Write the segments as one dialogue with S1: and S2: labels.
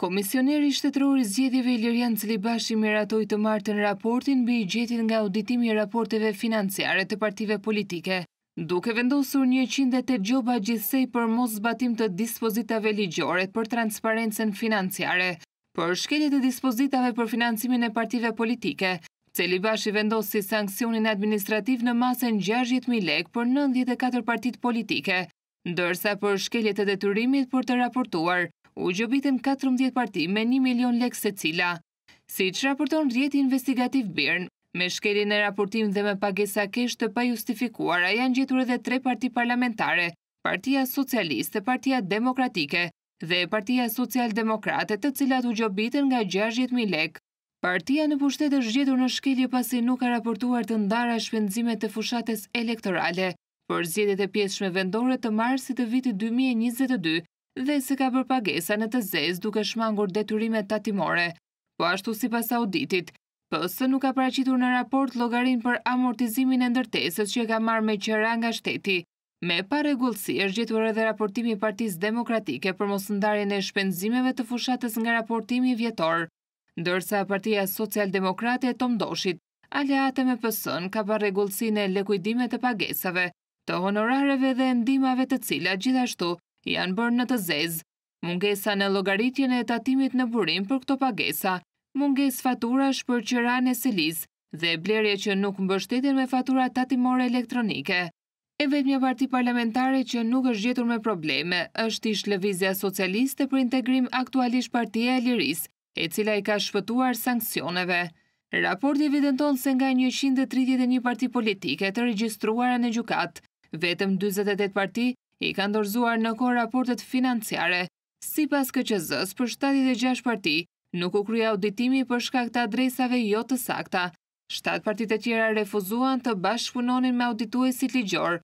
S1: Komisioneri i shtetëror i zgjedhjeve Ilirian Celibashi miratoi të martën raportin mbi gjetjet nga auditimi i raporteve financiare të partive politike, duke vendosur 108 gjoba gjithsej për mos zbatim të dispozitave ligjore për transparencën financiare. Për shkelje të dispozitave për financimin e partive politike, Celibashi vendosi sankcionin administrativ në masën 60.000 lek për 94 partit politike, ndërsa për shkelje të deturimit për të raportuar u gjobitën 14 parti me 1 milion lek se cila. Si që raporton rjeti investigativ Bern, me shkeri e raportim dhe me pagesa kesh të pa justifikuar, a janë gjithur edhe tre parti parlamentare, Partia Socialiste, Partia Demokratike dhe Partia Social Demokrate të cilat u gjobitën nga 60.000 lek. Partia në pushtet është gjithur në shkelje pasi nuk ka raportuar të ndara shpenzimet të fushates elektorale, për zjedet e pjeshme vendore të marë si të vitit 2022, dhe se ka për pagesa në të zez duke shmangur detyrimet tatimore, po ashtu si pas auditit, pësë nuk ka praqitur në raport logarin për amortizimin e ndërtesës që ka marrë me qëra nga shteti. Me paregullësi është gjithur edhe raportimi partiz demokratike për mosëndarjen e shpenzimeve të fushatës nga raportimi vjetor, ndërsa partia socialdemokrate e tomdoshit, aleate me pësën ka paregullësi në lekujdime të pagesave, të honorareve dhe endimave të cila gjithashtu janë bërë në të zezë. Mungesa në logaritjen e tatimit në burim për këto pagesa, munges fatura shpër qëra në selis dhe blerje që nuk mbështetin me fatura tatimore elektronike. E vetë një parti parlamentare që nuk është gjetur me probleme, është ish Lëvizja Socialiste për integrim aktualisht partia e liris, e cila i ka shpëtuar sankcioneve. Raporti evidenton se nga 131 parti politike të registruara në gjukat, vetëm 28 parti i ka ndorzuar në kor raportet financiare. Si pas KQZ-s për 76 parti, nuk u krya auditimi për shkak të adresave jo të sakta. 7 partit e tjera refuzuan të bashkëpunonin me audituesit ligjor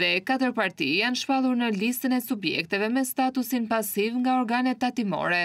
S1: dhe 4 parti janë shpalur në listën e subjekteve me statusin pasiv nga organet tatimore.